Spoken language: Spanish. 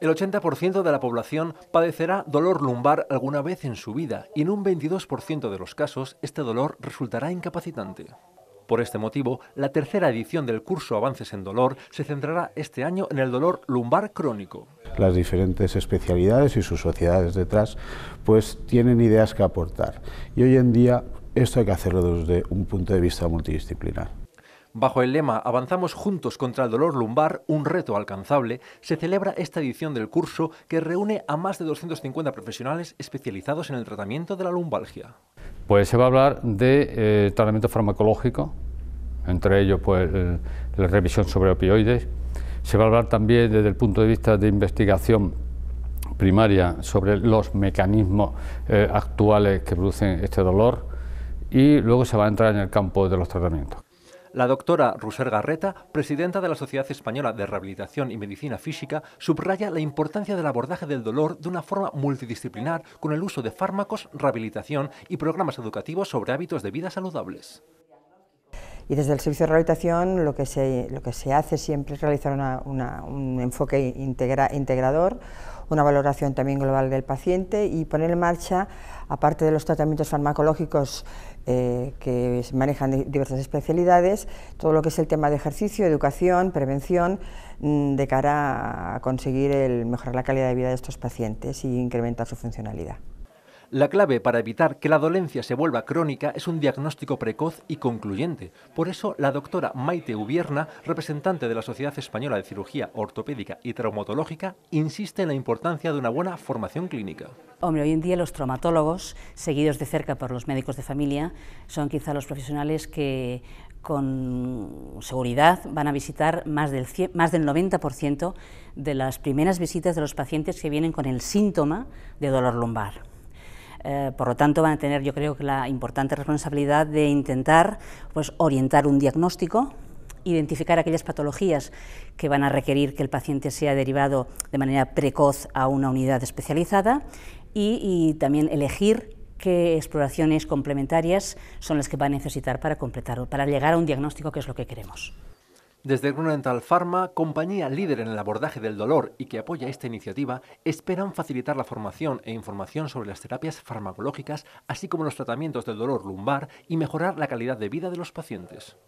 El 80% de la población padecerá dolor lumbar alguna vez en su vida y en un 22% de los casos este dolor resultará incapacitante. Por este motivo, la tercera edición del curso Avances en Dolor se centrará este año en el dolor lumbar crónico. Las diferentes especialidades y sus sociedades detrás pues tienen ideas que aportar y hoy en día esto hay que hacerlo desde un punto de vista multidisciplinar. Bajo el lema Avanzamos juntos contra el dolor lumbar, un reto alcanzable, se celebra esta edición del curso que reúne a más de 250 profesionales especializados en el tratamiento de la lumbalgia. Pues se va a hablar de eh, tratamiento farmacológico, entre ellos pues, eh, la revisión sobre opioides. Se va a hablar también desde el punto de vista de investigación primaria sobre los mecanismos eh, actuales que producen este dolor y luego se va a entrar en el campo de los tratamientos. La doctora Ruser Garreta, presidenta de la Sociedad Española de Rehabilitación y Medicina Física, subraya la importancia del abordaje del dolor de una forma multidisciplinar con el uso de fármacos, rehabilitación y programas educativos sobre hábitos de vida saludables. Y desde el servicio de rehabilitación lo que se, lo que se hace siempre es realizar un enfoque integrador, una valoración también global del paciente y poner en marcha, aparte de los tratamientos farmacológicos eh, que manejan diversas especialidades, todo lo que es el tema de ejercicio, educación, prevención, mm, de cara a conseguir el, mejorar la calidad de vida de estos pacientes y incrementar su funcionalidad. La clave para evitar que la dolencia se vuelva crónica es un diagnóstico precoz y concluyente. Por eso, la doctora Maite Ubierna, representante de la Sociedad Española de Cirugía Ortopédica y Traumatológica, insiste en la importancia de una buena formación clínica. Hombre, hoy en día los traumatólogos, seguidos de cerca por los médicos de familia, son quizá los profesionales que con seguridad van a visitar más del 90% de las primeras visitas de los pacientes que vienen con el síntoma de dolor lumbar. Eh, por lo tanto, van a tener, yo creo, la importante responsabilidad de intentar pues, orientar un diagnóstico, identificar aquellas patologías que van a requerir que el paciente sea derivado de manera precoz a una unidad especializada y, también elegir qué exploraciones complementarias son las que va a necesitar para completar, para llegar a un diagnóstico que es lo que queremos. Desde Grunenthal Pharma, compañía líder en el abordaje del dolor y que apoya esta iniciativa, esperan facilitar la formación e información sobre las terapias farmacológicas, así como los tratamientos del dolor lumbar y mejorar la calidad de vida de los pacientes.